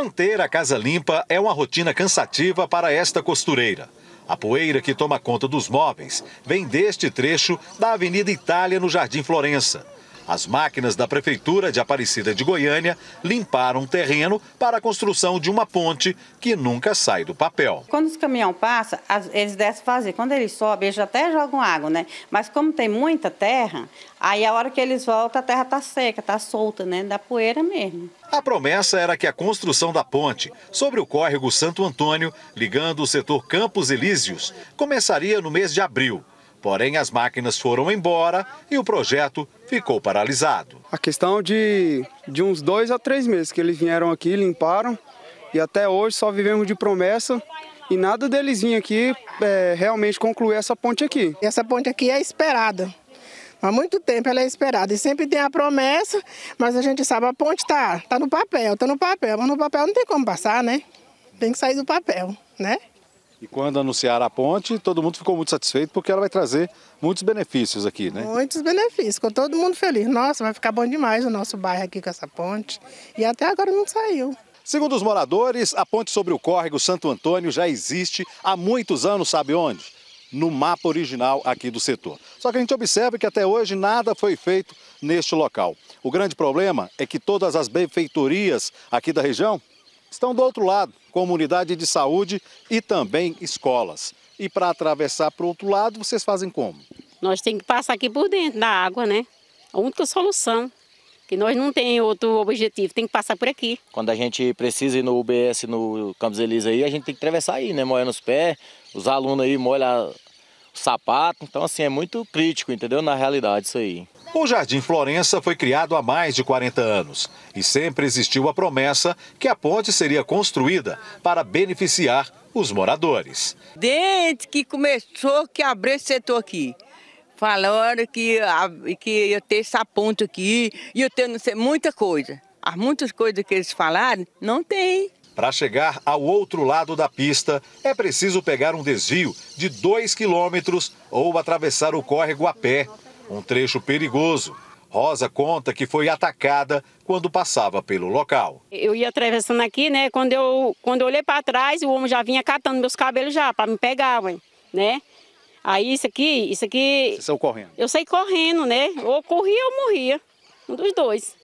Manter a casa limpa é uma rotina cansativa para esta costureira. A poeira que toma conta dos móveis vem deste trecho da Avenida Itália, no Jardim Florença. As máquinas da Prefeitura de Aparecida de Goiânia limparam terreno para a construção de uma ponte que nunca sai do papel. Quando os caminhão passa, eles descem fazer. Quando eles sobem, eles até jogam água, né? Mas como tem muita terra, aí a hora que eles voltam, a terra está seca, está solta, né? Da poeira mesmo. A promessa era que a construção da ponte sobre o córrego Santo Antônio, ligando o setor Campos Elíseos, começaria no mês de abril. Porém, as máquinas foram embora e o projeto ficou paralisado. A questão de, de uns dois a três meses que eles vieram aqui, limparam, e até hoje só vivemos de promessa e nada deles vir aqui é, realmente concluir essa ponte aqui. Essa ponte aqui é esperada. Há muito tempo ela é esperada e sempre tem a promessa, mas a gente sabe a ponte está tá no papel, está no papel, mas no papel não tem como passar, né? Tem que sair do papel, né? E quando anunciaram a ponte, todo mundo ficou muito satisfeito porque ela vai trazer muitos benefícios aqui, né? Muitos benefícios, ficou todo mundo feliz. Nossa, vai ficar bom demais o nosso bairro aqui com essa ponte. E até agora não saiu. Segundo os moradores, a ponte sobre o córrego Santo Antônio já existe há muitos anos, sabe onde? No mapa original aqui do setor. Só que a gente observa que até hoje nada foi feito neste local. O grande problema é que todas as benfeitorias aqui da região estão do outro lado, comunidade de saúde e também escolas. E para atravessar para o outro lado, vocês fazem como? Nós temos que passar aqui por dentro da água, né? A única solução. Que nós não tem outro objetivo, tem que passar por aqui. Quando a gente precisa ir no UBS, no Campos Elíseos aí, a gente tem que atravessar aí, né? Molhando os pés, os alunos aí molham sapato. Então, assim, é muito crítico, entendeu? Na realidade, isso aí. O Jardim Florença foi criado há mais de 40 anos e sempre existiu a promessa que a ponte seria construída para beneficiar os moradores. Desde que começou que abriu esse setor aqui, falaram que, que ia ter essa ponte aqui, ia ter não sei, muita coisa. As muitas coisas que eles falaram, não tem. Para chegar ao outro lado da pista, é preciso pegar um desvio de 2 quilômetros ou atravessar o córrego a pé, um trecho perigoso. Rosa conta que foi atacada quando passava pelo local. Eu ia atravessando aqui, né? Quando eu, quando eu olhei para trás, o homem já vinha catando meus cabelos já para me pegar, né? Aí isso aqui, isso aqui. Você saiu correndo? Eu saí correndo, né? Ou corria ou morria. Um dos dois.